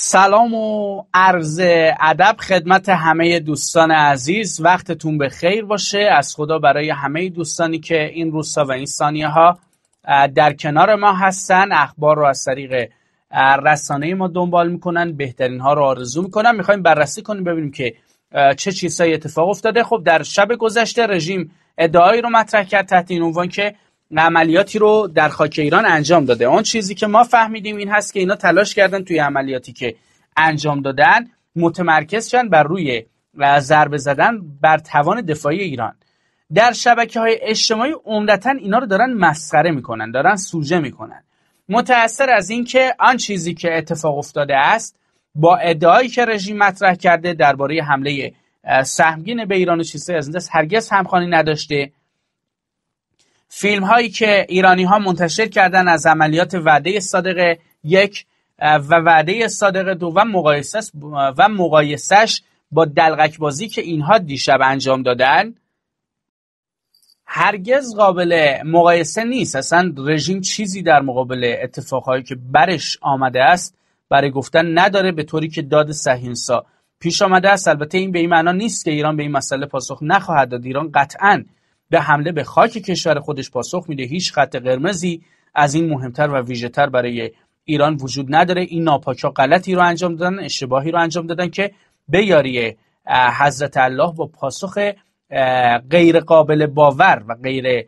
سلام و عرض ادب خدمت همه دوستان عزیز وقتتون به خیر باشه از خدا برای همه دوستانی که این روزها و این ثانیه ها در کنار ما هستن اخبار رو از طریق رسانه ما دنبال میکنن بهترین ها رو آرزو میکنن میخوایم بررسی کنیم ببینیم که چه چیزهایی اتفاق افتاده خب در شب گذشته رژیم ادعایی رو مطرح کرد تحت این عنوان که عملیاتی رو در خاک ایران انجام داده اون چیزی که ما فهمیدیم این هست که اینا تلاش کردن توی عملیاتی که انجام دادن متمرکز شدن بر روی ضربه زدن بر توان دفاعی ایران در شبکه های اجتماعی عمدتا اینا رو دارن مسخره میکنن دارن سوژه میکنن متأثر از اینکه آن چیزی که اتفاق افتاده است با ادعایی که رژیم مطرح کرده درباره حمله سهمگین به ایران و از این دست هرگز همخوانی نداشته فیلم هایی که ایرانی ها منتشر کردن از عملیات وعده صادق یک و وعده صادق دو و مقایسش و مقایسش با دلغک بازی که اینها دیشب انجام دادن هرگز قابل مقایسه نیست اصلا رژیم چیزی در مقابل اتفاقهایی که برش آمده است برای گفتن نداره به طوری که داد سهینسا پیش آمده است البته این به این معنا نیست که ایران به این مسئله پاسخ نخواهد داد ایران قطعاً به حمله به خاک کشور خودش پاسخ میده هیچ خط قرمزی از این مهمتر و ویژهتر برای ایران وجود نداره این ناپاکا غلطی رو انجام دادن اشتباهی رو انجام دادن که به یاری حضرت الله با پاسخ غیر قابل باور و غیر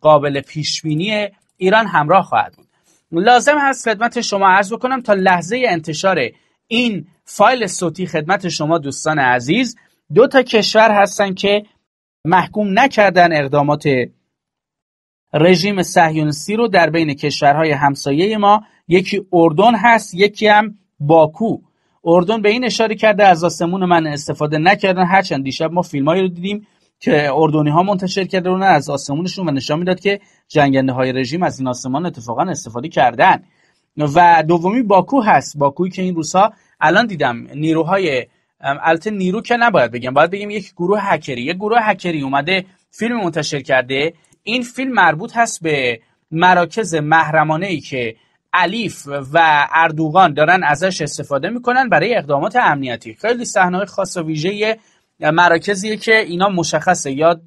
قابل پیشبینی ایران همراه خواهد بود لازم هست خدمت شما عرض بکنم تا لحظه انتشار این فایل صوتی خدمت شما دوستان عزیز دو تا کشور هستن که محکوم نکردن اقدامات رژیم صهیونیستی رو در بین کشورهای همسایه ما یکی اردن هست یکی هم باکو اردن به این اشاره کرده از آسمون من استفاده نکردن هرچند دیشب ما فیلمایی رو دیدیم که اردنی ها منتشر کرده اون از آسمونشون و نشان میداد که جنگنده های رژیم از این آسمان اتفاقا استفاده کردن و دومی باکو هست باکوی که این روزها الان دیدم نیروهای البته نیرو که نباید بگم باید بگیم یک گروه هکری یک گروه هکری اومده فیلم منتشر کرده این فیلم مربوط هست به مراکز محرمانه ای که علیف و اردوغان دارن ازش استفاده میکنن برای اقدامات امنیتی خیلی صحنه خاص و ویژه مراکزیه که اینا مشخصه یا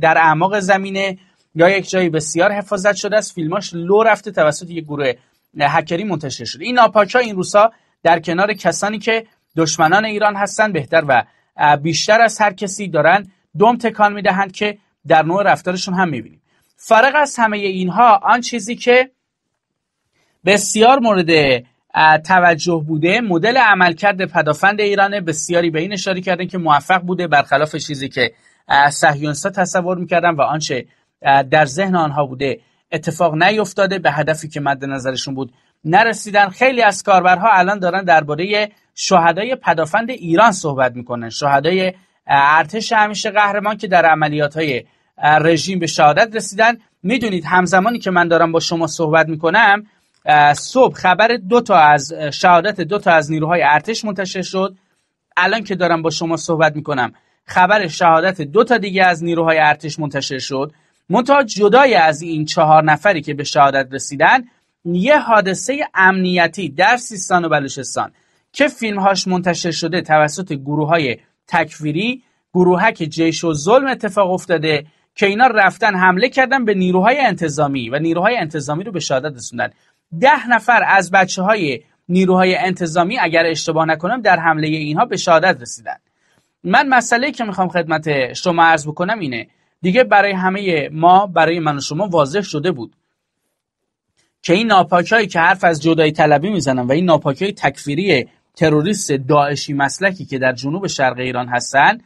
در اعماق زمینه یا یک جایی بسیار حفاظت شده است فیلماش لو رفته توسط یک گروه هکری منتشر شده این ناپاکا این روسا در کنار کسانی که دشمنان ایران هستند بهتر و بیشتر از هر کسی دارن دم تکان میدهند که در نوع رفتارشون هم میبینیم فرق از همه اینها آن چیزی که بسیار مورد توجه بوده مدل عملکرد پدافند ایران بسیاری به این اشاره کردن که موفق بوده برخلاف چیزی که سهیونسا تصور میکردن و آنچه در ذهن آنها بوده اتفاق نیفتاده به هدفی که مد نظرشون بود نرسیدن خیلی از کاربرها الان دارن درباره شهدای پدافند ایران صحبت میکنن شهدای ارتش همیشه قهرمان که در عملیات های رژیم به شهادت رسیدن میدونید همزمانی که من دارم با شما صحبت میکنم صبح خبر دو تا از شهادت دو تا از نیروهای ارتش منتشر شد الان که دارم با شما صحبت میکنم خبر شهادت دو تا دیگه از نیروهای ارتش منتشر شد منتها جدای از این چهار نفری که به شهادت رسیدن یه حادثه امنیتی در سیستان و بلوچستان که فیلمهاش منتشر شده توسط گروه های تکفیری گروهک جیش و ظلم اتفاق افتاده که اینا رفتن حمله کردن به نیروهای انتظامی و نیروهای انتظامی رو به شهادت رسوندن ده نفر از بچه های نیروهای انتظامی اگر اشتباه نکنم در حمله اینها به شهادت رسیدن من مسئله که میخوام خدمت شما عرض بکنم اینه دیگه برای همه ما برای من و شما واضح شده بود که این ناپاکی که حرف از جدایی طلبی میزنن و این ناپاکی تکفیری تروریست داعشی مسلکی که در جنوب شرق ایران هستن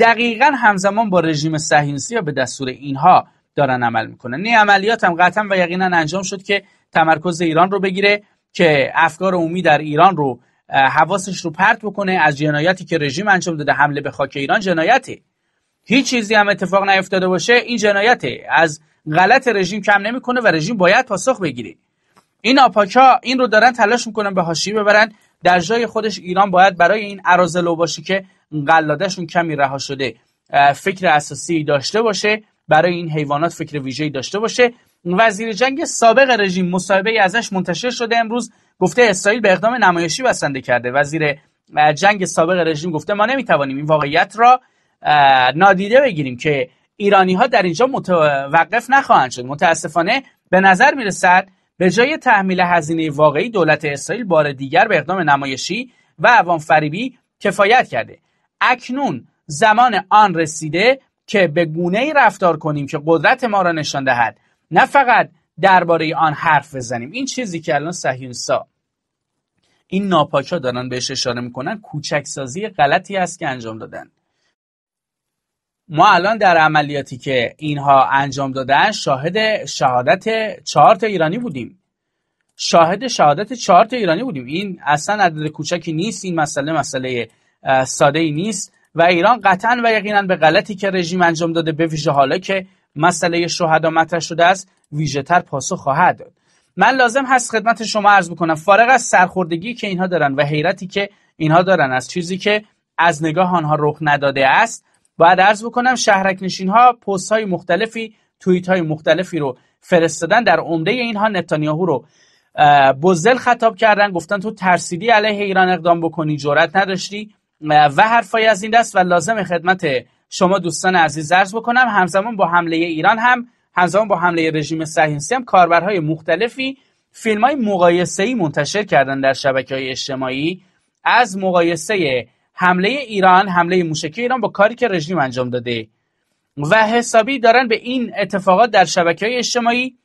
دقیقا همزمان با رژیم صهیونیستی به دستور اینها دارن عمل میکنن این عملیات هم قطعا و یقینا انجام شد که تمرکز ایران رو بگیره که افکار عمومی در ایران رو حواسش رو پرت بکنه از جنایتی که رژیم انجام داده حمله به خاک ایران جنایته هیچ چیزی هم اتفاق نیفتاده باشه این جنایته از غلط رژیم کم نمیکنه و رژیم باید پاسخ بگیره این آپاکا این رو دارن تلاش میکنن به حاشیه ببرن در جای خودش ایران باید برای این ارازلو باشه که قلادهشون کمی رها شده فکر اساسی داشته باشه برای این حیوانات فکر ویژه‌ای داشته باشه وزیر جنگ سابق رژیم مصاحبه ازش منتشر شده امروز گفته اسرائیل به اقدام نمایشی بسنده کرده وزیر جنگ سابق رژیم گفته ما نمیتوانیم این واقعیت را نادیده بگیریم که ایرانی ها در اینجا متوقف نخواهند شد متاسفانه به نظر میرسد به جای تحمیل هزینه واقعی دولت اسرائیل بار دیگر به اقدام نمایشی و فریبی کفایت کرده اکنون زمان آن رسیده که به گونه ای رفتار کنیم که قدرت ما را نشان دهد نه فقط درباره آن حرف بزنیم این چیزی که الان سهیونسا این ناپاکا دارن بهش اشاره میکنن کوچکسازی غلطی است که انجام دادند. ما الان در عملیاتی که اینها انجام دادن شاهد شهادت چهار تا ایرانی بودیم شاهد شهادت چهار تا ایرانی بودیم این اصلا عدد کوچکی نیست این مسئله مسئله ساده ای نیست و ایران قطعا و یقینا به غلطی که رژیم انجام داده به ویژه حالا که مسئله شهدا مطرح شده است ویژه تر پاسخ خواهد داد من لازم هست خدمت شما عرض بکنم فارغ از سرخوردگی که اینها دارن و حیرتی که اینها دارن از چیزی که از نگاه آنها رخ نداده است باید عرض بکنم شهرک نشین ها پست های مختلفی توییت های مختلفی رو فرستادن در عمده اینها نتانیاهو رو بزل خطاب کردن گفتن تو ترسیدی علیه ایران اقدام بکنی جرات نداشتی و حرفای از این دست و لازم خدمت شما دوستان عزیز عرض بکنم همزمان با حمله ایران هم همزمان با حمله رژیم صهیونیستی هم کاربرهای مختلفی فیلم های مقایسه منتشر کردن در شبکه های اجتماعی از مقایسه حمله ایران حمله موشکی ایران با کاری که رژیم انجام داده و حسابی دارن به این اتفاقات در شبکه های اجتماعی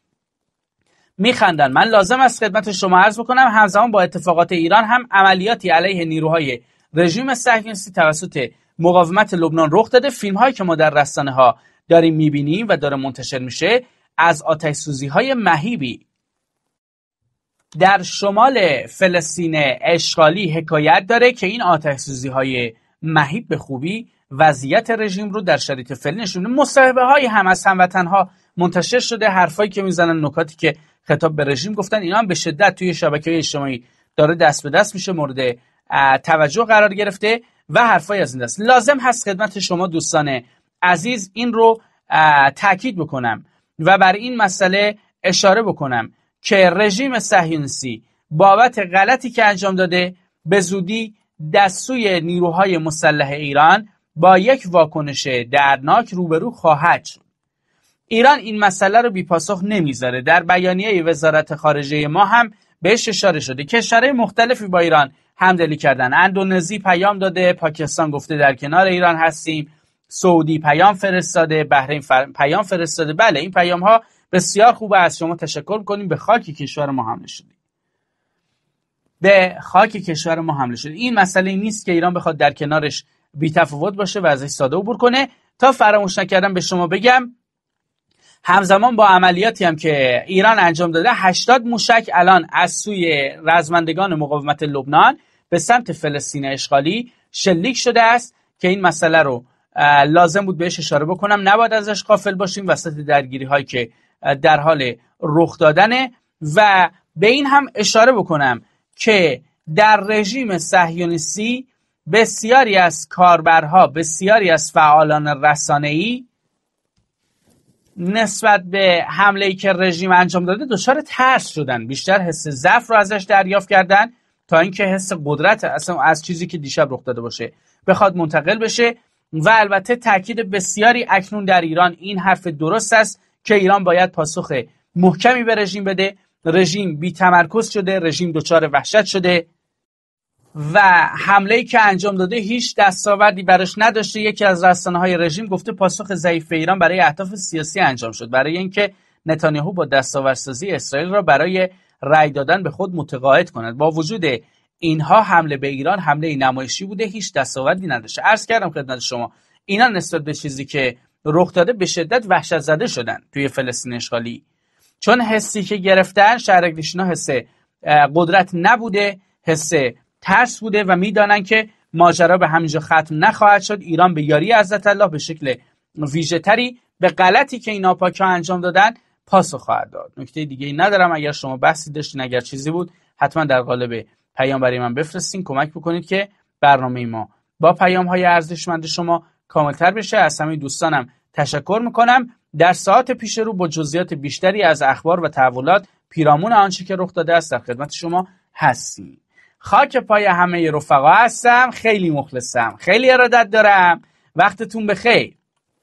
میخندن من لازم است خدمت شما عرض بکنم همزمان با اتفاقات ایران هم عملیاتی علیه نیروهای رژیم صهیونیستی توسط مقاومت لبنان رخ داده فیلم هایی که ما در رسانه ها داریم میبینیم و داره منتشر میشه از آتش های مهیبی در شمال فلسطین اشغالی حکایت داره که این آتش های مهیب به خوبی وضعیت رژیم رو در شرایط فعلی نشون مصاحبه های هم از هموطن ها منتشر شده حرفایی که میزنن نکاتی که خطاب به رژیم گفتن اینا هم به شدت توی شبکه اجتماعی داره دست به دست میشه مورد توجه قرار گرفته و حرفای از این دست لازم هست خدمت شما دوستان عزیز این رو تاکید بکنم و بر این مسئله اشاره بکنم که رژیم سهیونسی بابت غلطی که انجام داده به زودی دستوی نیروهای مسلح ایران با یک واکنش درناک روبرو خواهد شد ایران این مسئله رو بیپاسخ نمیذاره در بیانیه وزارت خارجه ما هم بهش اشاره شده کشورهای مختلفی با ایران همدلی کردن اندونزی پیام داده پاکستان گفته در کنار ایران هستیم سعودی پیام فرستاده بحرین پیام فرستاده بله این پیام ها بسیار خوبه از شما تشکر کنیم به خاک کشور ما حمله شده به خاک کشور ما حمله شده این مسئله نیست که ایران بخواد در کنارش بی تفاوت باشه و ازش ساده عبور کنه تا فراموش نکردم به شما بگم همزمان با عملیاتی هم که ایران انجام داده 80 موشک الان از سوی رزمندگان مقاومت لبنان به سمت فلسطین اشغالی شلیک شده است که این مسئله رو لازم بود بهش اشاره بکنم نباید ازش غافل باشیم وسط درگیری هایی که در حال رخ دادنه و به این هم اشاره بکنم که در رژیم صهیونیستی بسیاری از کاربرها بسیاری از فعالان ای نسبت به حمله ای که رژیم انجام داده دچار ترس شدن بیشتر حس ضعف رو ازش دریافت کردن تا اینکه حس قدرت اصلا از چیزی که دیشب رخ داده باشه بخواد منتقل بشه و البته تاکید بسیاری اکنون در ایران این حرف درست است که ایران باید پاسخ محکمی به رژیم بده رژیم بی تمرکز شده رژیم دچار وحشت شده و حمله که انجام داده هیچ دستاوردی براش نداشته یکی از رسانه های رژیم گفته پاسخ ضعیف ایران برای اهداف سیاسی انجام شد برای اینکه نتانیاهو با دستاوردسازی اسرائیل را برای رأی دادن به خود متقاعد کند با وجود اینها حمله به ایران حمله نمایشی بوده هیچ دستاوردی نداشته عرض کردم خدمت شما اینا نسبت به چیزی که رخ داده به شدت وحشت زده شدن توی فلسطین اشغالی چون حسی که گرفتن شهرکشینا حس قدرت نبوده حس ترس بوده و میدانن که ماجرا به همینجا ختم نخواهد شد ایران به یاری عزت الله به شکل ویژه تری به غلطی که این ها انجام دادن پاسو خواهد داد نکته دیگه ای ندارم اگر شما بحثی داشتین اگر چیزی بود حتما در قالب پیام برای من بفرستین کمک بکنید که برنامه ما با پیام های ارزشمند شما کاملتر بشه از همه دوستانم تشکر میکنم در ساعت پیش رو با جزئیات بیشتری از اخبار و تحولات پیرامون آنچه که رخ داده است در خدمت شما هستیم خاک پای همه رفقا هستم خیلی مخلصم خیلی ارادت دارم وقتتون بخیر